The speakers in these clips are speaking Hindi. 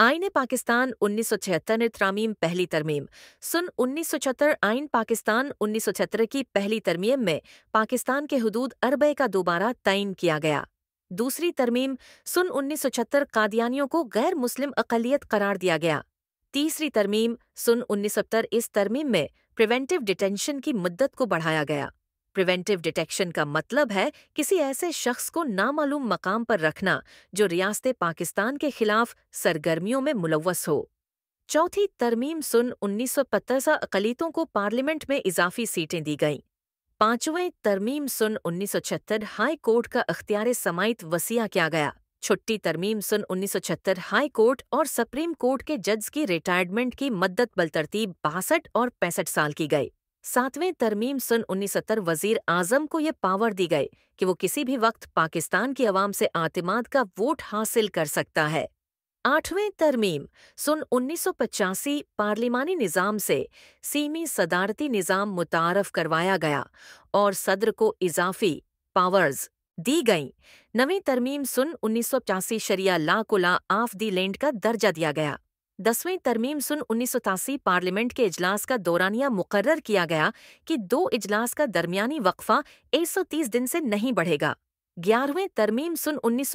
आइन पाकिस्तान छिहत्तर ने त्रामीम पहली तरमीम सुन छहत्तर आइन पाकिस्तान उन्नीस सौ छहत्तर की पहली तरमीम में पाकिस्तान के हदूद अरबे का दोबारा तयन किया गया दूसरी तरमीम सुन छहत्तर कादियानियों को गैर मुस्लिम अकलियत करार दिया गया तीसरी तरमीम सुन सत्तर इस तरमीम में प्रिवेंटिव डिटेंशन की मुद्दत को बढ़ाया गया प्रिवेंटिव डिटेक्शन का मतलब है किसी ऐसे शख्स को नामालूम मकाम पर रखना जो रियासत पाकिस्तान के खिलाफ सरगर्मियों में मुलवस हो चौथी तरमीम सुन उन्नीस सौ अकलीतों को पार्लियामेंट में इजाफी सीटें दी गईं पांचवें तरमीम सुन उन्नीस सौ 1976 हाई कोर्ट का अख्तियार समाइत वसीया किया गया छुट्टी तरमीम सुन उन्नीस सौ 1976 हाई कोर्ट और सुप्रीम कोर्ट के जज की रिटायरमेंट की मद्दत बलतरतीब बासठ और पैंसठ साल की गई सातवें तरमीम सन उन्नीस सत्तर वजीर आजम को ये पावर दी गए कि वो किसी भी वक्त पाकिस्तान की अवाम से आतमाद का वोट हासिल कर सकता है आठवें तरमीम सन उन्नीस सौ पचासी पार्लिमानी निज़ाम से सीमी सदारती निज़ाम मुतारफ करवाया गया और सदर को इजाफी पावर्स दी गईं नवी तरमीम सुन उन्नीस सौ पचासी शरिया ला को ला आफ दी लैंड का दर्जा दिया गया दसवीं तरमीम सुन उन्नीस पार्लियामेंट के इजलास का दौरानिया मुकर्र किया गया कि दो इजलास का दरमियानी वक्फा 130 दिन से नहीं बढ़ेगा ग्यारहवें तरमीम सुन उन्नीस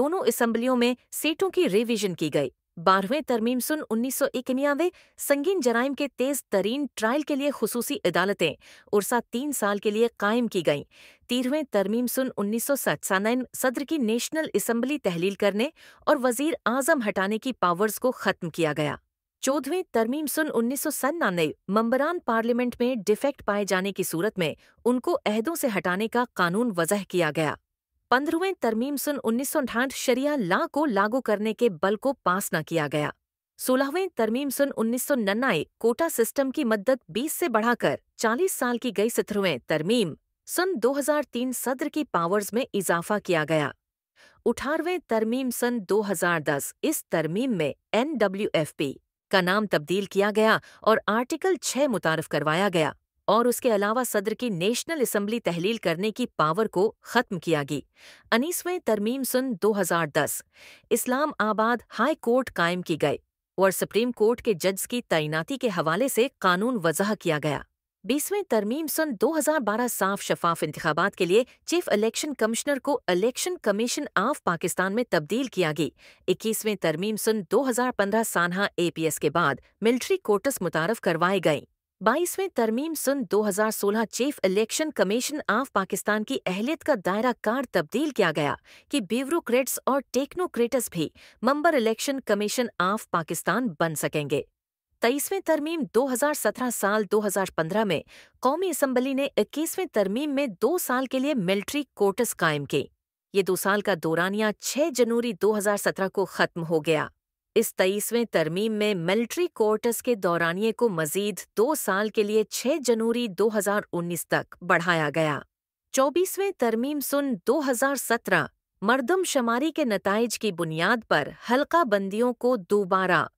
दोनों इसम्बलियों में सीटों की रिवीजन की गई बारहवें तरमीम सुन उन्नीस सौ इक्यानवे संगीन जराइम के तेज तरीन ट्रायल के लिए खसूसी अदालतें उर्सा तीन साल के लिए कायम की गईं तीरवें तरमीम सुन उन्नीस सौ सत्सानवे सदर की नेशनल असम्बली तहलील करने और वजीर आजम हटाने की पावर्स को खत्म किया गया चौदहवें तरमीम सुन उन्नीस सौ सन्नानवे मम्बरान पार्लियामेंट में डिफेक्ट पाए जाने की सूरत में उनको अहदों से हटाने का कानून वजह किया गया पंद्रहवें तरमीम सुन उन्नीस सौ शरिया ला को लागू करने के बल को पास न किया गया सोलहवें तरमीम सुन उन्नीस सौ नन्नाए कोटा सिस्टम की मदद बीस से बढ़ाकर चालीस साल की गई सत्रहवें तरमीम सन 2003 सदर की पावर्स में इजाफा किया गया अठारहवें तरमीम सन 2010 इस तरमीम में एन का नाम तब्दील किया गया और आर्टिकल छः मुतारफ करवाया गया और उसके अलावा सदर की नेशनल असम्बली तहलील करने की पावर को खत्म किया गई अनीसवें तरमीम सुन 2010 इस्लाम आबाद हाई कोर्ट कायम की गए और सुप्रीम कोर्ट के जज की तैनाती के हवाले से कानून वजह किया गया बीसवें तरमीम सन 2012 साफ शफाफ इंतबात के लिए चीफ इलेक्शन कमिश्नर को इलेक्शन कमीशन ऑफ पाकिस्तान में तब्दील किया गई इक्कीसवें तरमीम सन 2015 सानहा एपीएस के बाद मिलिट्री कोर्टस मुतारफ करवाए गए बाईसवें तरमीम सुन 2016 chief election commission of Pakistan की अहलियत का दायरा कार तब्दील किया गया कि ब्यूरोक्रेट्स और टेक्नोक्रेट्स भी member election commission of Pakistan बन सकेंगे तेईसवें तरमीम 2017 साल 2015 में कौमी असम्बली ने इक्कीसवें तरमीम में दो साल के लिए मिलिट्री कोर्टस कायम की ये दो साल का दौरानिया 6 जनवरी 2017 को ख़त्म हो गया इस तेईसवें तरमीम में मिलिट्री कोर्टस के दौरानिए को मजीद दो साल के लिए 6 जनवरी 2019 तक बढ़ाया गया चौबीसवें तरमीम सुन 2017 मरदमशुमारी के नतज की बुनियाद पर हल्का बंदियों को दोबारा